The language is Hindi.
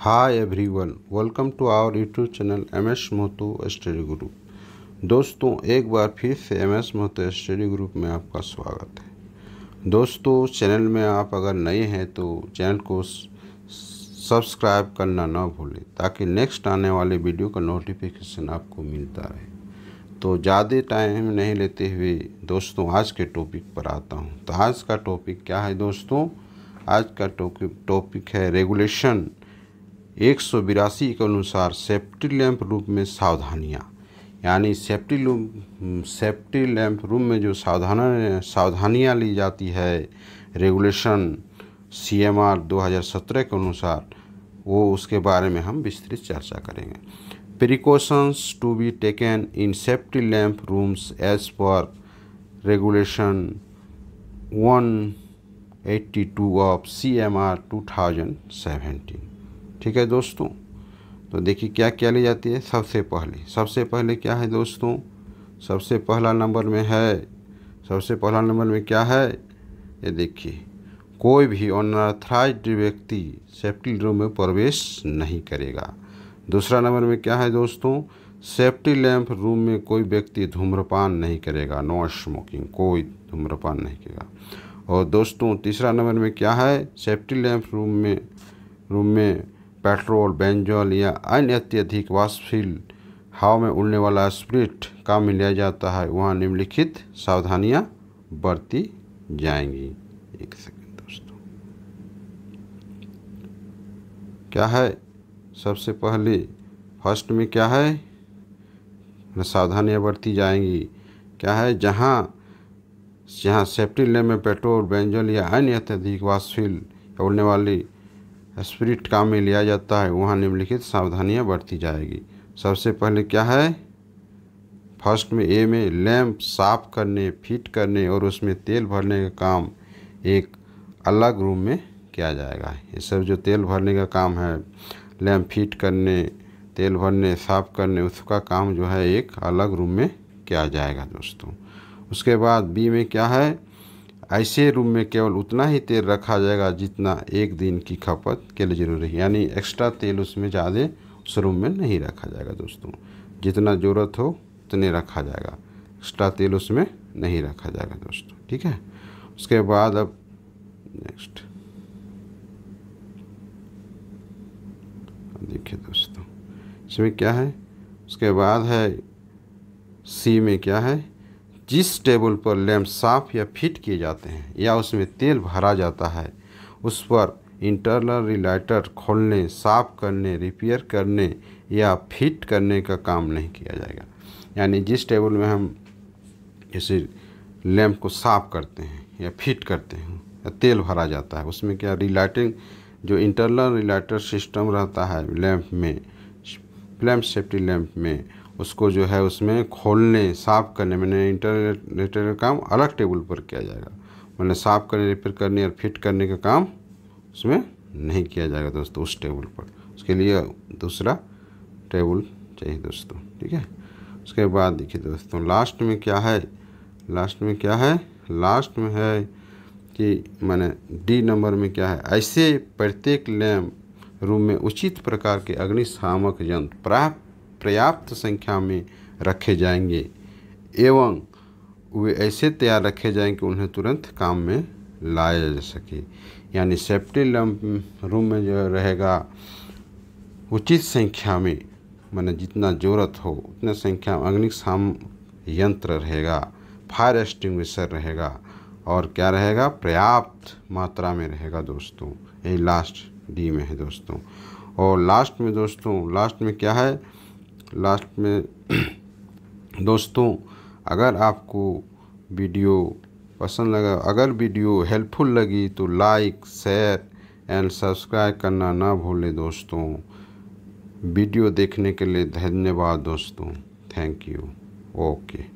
hi everyone welcome to our YouTube channel M S Mohto study group दोस्तों एक बार फिर से M S Mohto study group में आपका स्वागत है दोस्तों चैनल में आप अगर नए हैं तो चैनल को सब्सक्राइब करना ना भूलें ताकि नेक्स्ट आने वाले वीडियो का नोटिफिकेशन आपको मिलता रहे तो ज़्यादा टाइम नहीं लेते हुए दोस्तों आज के टॉपिक पर आता हूँ तो आज का टॉपिक क्या है दोस्तों आज का टॉपिक टॉपिक है रेगुलेशन एक सौ बिरासी के अनुसार सेफ्टी लैम्प रूप में सावधानियाँ यानी safety room safety lamp room में जो सावधान सावधानियाँ ली जाती है रेगुलेशन सी एम आर दो हज़ार सत्रह के अनुसार वो उसके बारे में हम विस्तृत चर्चा करेंगे precautions to be taken in safety lamp rooms as per regulation 182 of C M R two thousand seventeen ठीक है दोस्तों तो देखिए क्या क्या ली जाती है सबसे पहले सबसे पहले क्या है दोस्तों सबसे पहला नंबर में है सबसे पहला नंबर में क्या है ये देखिए कोई भी अनऑथराइज व्यक्ति सेफ्टी रूम में प्रवेश नहीं करेगा दूसरा नंबर में क्या है दोस्तों सेफ्टी लैंप रूम में कोई व्यक्ति धूम्रपान नहीं करेगा नो स्मोकिंग कोई धूम्रपान नहीं करेगा और दोस्तों तीसरा नंबर में क्या है सेफ्टी लैंप रूम में रूम में पेट्रोल बेंजोल या अन्य अत्यधिक वाष्पशील हवा में उड़ने वाला स्प्रिट काम में लिया जाता है वहाँ निम्नलिखित सावधानियाँ बरती जाएंगी एक सेकंड दोस्तों क्या है सबसे पहले फर्स्ट में क्या है सावधानियाँ बरती जाएंगी क्या है जहाँ जहाँ सेफ्टी ले में पेट्रोल बेंजोल या अन्य अत्यधिक वाष्पशील उड़ने वाली स्पिरिट काम में लिया जाता है वहाँ निम्नलिखित सावधानियाँ बरती जाएगी सबसे पहले क्या है फर्स्ट में ए में लैम्प साफ करने फिट करने और उसमें तेल भरने का काम एक अलग रूम में किया जाएगा ये सब जो तेल भरने का काम है लैम्प फिट करने तेल भरने साफ करने उसका काम जो है एक अलग रूम में किया जाएगा दोस्तों उसके बाद बी में क्या है ऐसे रूम में केवल उतना ही तेल रखा जाएगा जितना एक दिन की खपत के लिए ज़रूरी है यानी एक्स्ट्रा तेल उसमें ज़्यादा उस रूम में नहीं रखा जाएगा दोस्तों जितना ज़रूरत हो उतने रखा जाएगा एक्स्ट्रा तेल उसमें नहीं रखा जाएगा दोस्तों ठीक है उसके बाद अब नेक्स्ट देखिए दोस्तों इसमें क्या है उसके बाद है सी में क्या है जिस टेबल पर लैम्प साफ या फिट किए जाते हैं या उसमें तेल भरा जाता है उस पर इंटरनल रिलाइटर खोलने साफ करने रिपेयर करने या फिट करने का काम नहीं किया जाएगा यानी जिस टेबल में हम जैसे लैम्प को साफ करते हैं या फिट करते हैं या तेल भरा जाता है उसमें क्या रिलाइटिंग जो इंटरनल रिलाइटर सिस्टम रहता है लैम्प में लैंप सेफ्टी लैम्प में उसको जो है उसमें खोलने साफ़ करने मैंने इंटरनेटर का काम अलग टेबल पर किया जाएगा मैंने साफ़ करने रिपेयर करने और फिट करने का काम उसमें नहीं किया जाएगा दोस्तों उस टेबल पर उसके लिए दूसरा टेबल चाहिए दोस्तों ठीक है उसके बाद देखिए दोस्तों लास्ट में क्या है लास्ट में क्या है लास्ट में है कि मैंने डी नंबर में क्या है ऐसे प्रत्येक लैम्प रूम में उचित प्रकार के अग्निशामक यंत्र प्राप्त पर्याप्त संख्या में रखे जाएंगे एवं वे ऐसे तैयार रखे जाएंगे कि उन्हें तुरंत काम में लाया जा सके यानी सेफ्टी रूम में जो रहेगा उचित संख्या में मैंने जितना ज़रूरत हो उतने संख्या में अग्निशाम यंत्र रहेगा फायर एस्टिंग रहेगा और क्या रहेगा पर्याप्त मात्रा में रहेगा दोस्तों यही लास्ट डी में है दोस्तों और लास्ट में दोस्तों लास्ट में क्या है लास्ट में दोस्तों अगर आपको वीडियो पसंद लगा अगर वीडियो हेल्पफुल लगी तो लाइक शेयर एंड सब्सक्राइब करना ना भूलें दोस्तों वीडियो देखने के लिए धन्यवाद दोस्तों थैंक यू ओके